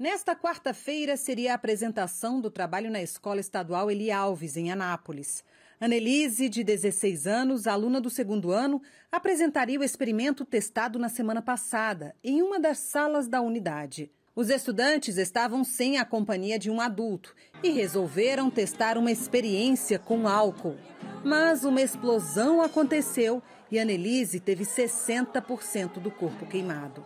Nesta quarta-feira seria a apresentação do trabalho na Escola Estadual Eli Alves, em Anápolis. Annelise, de 16 anos, aluna do segundo ano, apresentaria o experimento testado na semana passada, em uma das salas da unidade. Os estudantes estavam sem a companhia de um adulto e resolveram testar uma experiência com álcool. Mas uma explosão aconteceu e Annelise teve 60% do corpo queimado.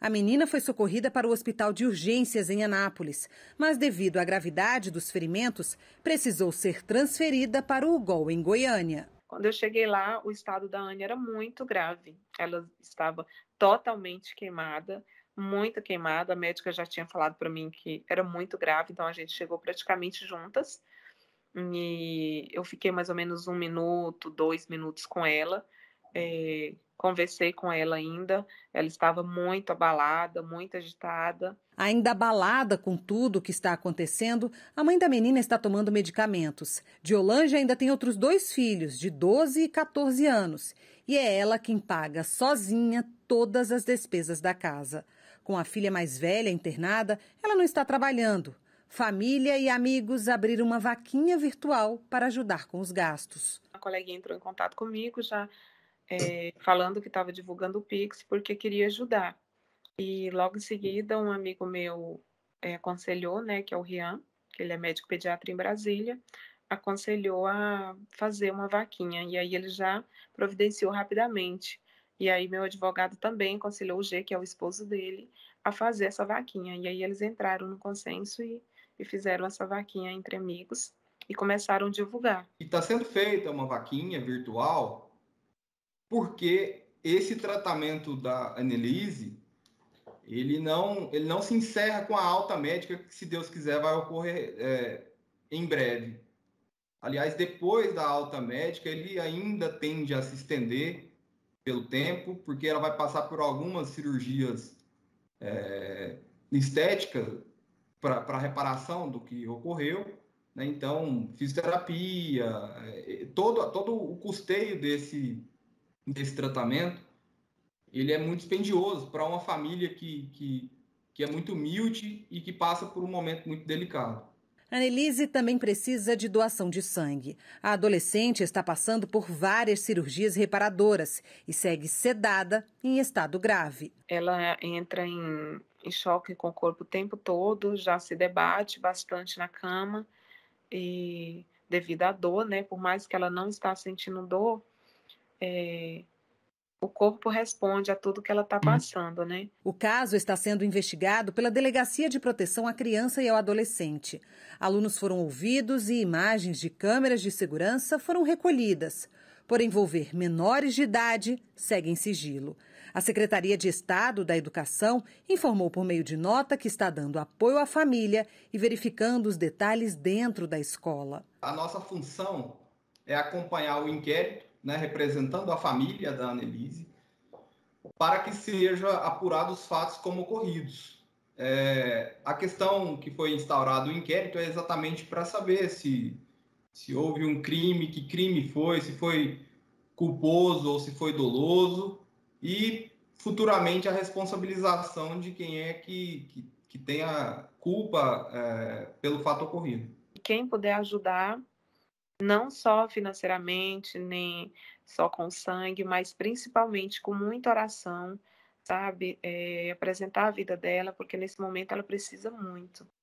A menina foi socorrida para o hospital de urgências em Anápolis, mas devido à gravidade dos ferimentos, precisou ser transferida para o UGOL em Goiânia. Quando eu cheguei lá, o estado da Anne era muito grave. Ela estava totalmente queimada, muito queimada. A médica já tinha falado para mim que era muito grave, então a gente chegou praticamente juntas. E eu fiquei mais ou menos um minuto, dois minutos com ela é, conversei com ela ainda. Ela estava muito abalada, muito agitada. Ainda abalada com tudo o que está acontecendo, a mãe da menina está tomando medicamentos. Diolange ainda tem outros dois filhos, de 12 e 14 anos. E é ela quem paga sozinha todas as despesas da casa. Com a filha mais velha internada, ela não está trabalhando. Família e amigos abriram uma vaquinha virtual para ajudar com os gastos. A coleguinha entrou em contato comigo, já é, falando que estava divulgando o Pix porque queria ajudar. E logo em seguida, um amigo meu é, aconselhou, né, que é o Rian, que ele é médico pediatra em Brasília, aconselhou a fazer uma vaquinha. E aí ele já providenciou rapidamente. E aí meu advogado também aconselhou o G, que é o esposo dele, a fazer essa vaquinha. E aí eles entraram no consenso e, e fizeram essa vaquinha entre amigos e começaram a divulgar. E está sendo feita uma vaquinha virtual porque esse tratamento da Annelise, ele não, ele não se encerra com a alta médica que, se Deus quiser, vai ocorrer é, em breve. Aliás, depois da alta médica, ele ainda tende a se estender pelo tempo, porque ela vai passar por algumas cirurgias é, estéticas para reparação do que ocorreu. Né? Então, fisioterapia, é, todo, todo o custeio desse, desse tratamento, ele é muito dispendioso para uma família que, que, que é muito humilde e que passa por um momento muito delicado. Annelise também precisa de doação de sangue. A adolescente está passando por várias cirurgias reparadoras e segue sedada em estado grave. Ela entra em, em choque com o corpo o tempo todo, já se debate bastante na cama e devido à dor, né? Por mais que ela não está sentindo dor, é, o corpo responde a tudo que ela está hum. passando, né? O caso está sendo investigado pela Delegacia de Proteção à Criança e ao Adolescente. Alunos foram ouvidos e imagens de câmeras de segurança foram recolhidas. Por envolver menores de idade, segue em sigilo. A Secretaria de Estado da Educação informou por meio de nota que está dando apoio à família e verificando os detalhes dentro da escola. A nossa função é acompanhar o inquérito né, representando a família da Annelise, para que seja apurados os fatos como ocorridos. É, a questão que foi instaurado o inquérito é exatamente para saber se, se houve um crime, que crime foi, se foi culposo ou se foi doloso, e futuramente a responsabilização de quem é que, que, que tem a culpa é, pelo fato ocorrido. Quem puder ajudar não só financeiramente, nem só com sangue, mas principalmente com muita oração, sabe? É, apresentar a vida dela, porque nesse momento ela precisa muito.